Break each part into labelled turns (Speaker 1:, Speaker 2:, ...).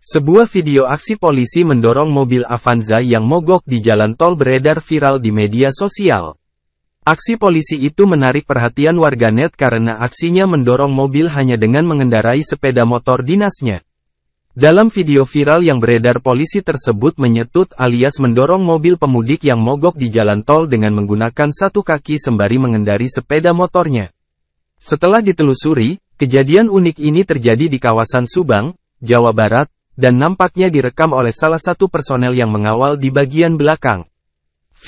Speaker 1: Sebuah video aksi polisi mendorong mobil Avanza yang mogok di jalan tol beredar viral di media sosial. Aksi polisi itu menarik perhatian warganet karena aksinya mendorong mobil hanya dengan mengendarai sepeda motor dinasnya. Dalam video viral yang beredar polisi tersebut menyetut alias mendorong mobil pemudik yang mogok di jalan tol dengan menggunakan satu kaki sembari mengendari sepeda motornya. Setelah ditelusuri, kejadian unik ini terjadi di kawasan Subang, Jawa Barat, dan nampaknya direkam oleh salah satu personel yang mengawal di bagian belakang.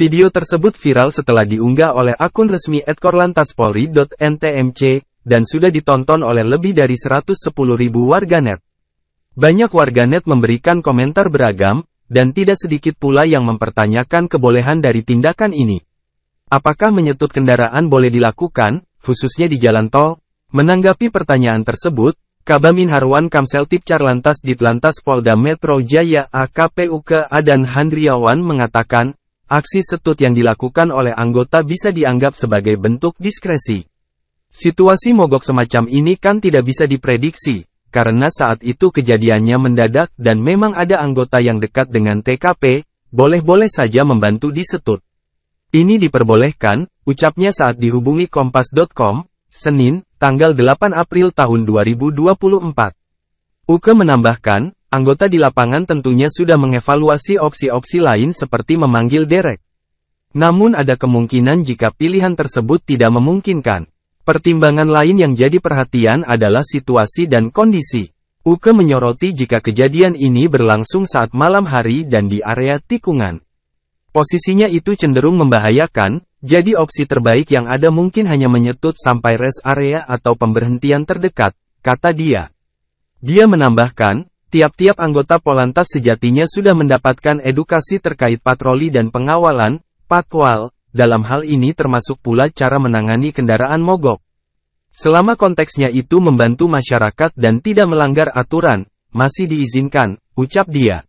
Speaker 1: Video tersebut viral setelah diunggah oleh akun resmi @korlantaspolri.ntmc dan sudah ditonton oleh lebih dari 110.000 warganet. Banyak warganet memberikan komentar beragam dan tidak sedikit pula yang mempertanyakan kebolehan dari tindakan ini. Apakah menyetut kendaraan boleh dilakukan, khususnya di jalan tol? Menanggapi pertanyaan tersebut, Kabamin Harwan Tip Carlantas di Telantas Polda Metro Jaya AKP AKPUK Adan Handriawan mengatakan, aksi setut yang dilakukan oleh anggota bisa dianggap sebagai bentuk diskresi. Situasi mogok semacam ini kan tidak bisa diprediksi, karena saat itu kejadiannya mendadak dan memang ada anggota yang dekat dengan TKP, boleh-boleh saja membantu disetut. Ini diperbolehkan, ucapnya saat dihubungi Kompas.com, Senin, tanggal 8 April tahun 2024. Uke menambahkan, anggota di lapangan tentunya sudah mengevaluasi opsi-opsi lain seperti memanggil Derek. Namun ada kemungkinan jika pilihan tersebut tidak memungkinkan. Pertimbangan lain yang jadi perhatian adalah situasi dan kondisi. Uke menyoroti jika kejadian ini berlangsung saat malam hari dan di area tikungan. Posisinya itu cenderung membahayakan, jadi opsi terbaik yang ada mungkin hanya menyetut sampai rest area atau pemberhentian terdekat, kata dia. Dia menambahkan, tiap-tiap anggota Polantas sejatinya sudah mendapatkan edukasi terkait patroli dan pengawalan, patwal, dalam hal ini termasuk pula cara menangani kendaraan mogok. Selama konteksnya itu membantu masyarakat dan tidak melanggar aturan, masih diizinkan, ucap dia.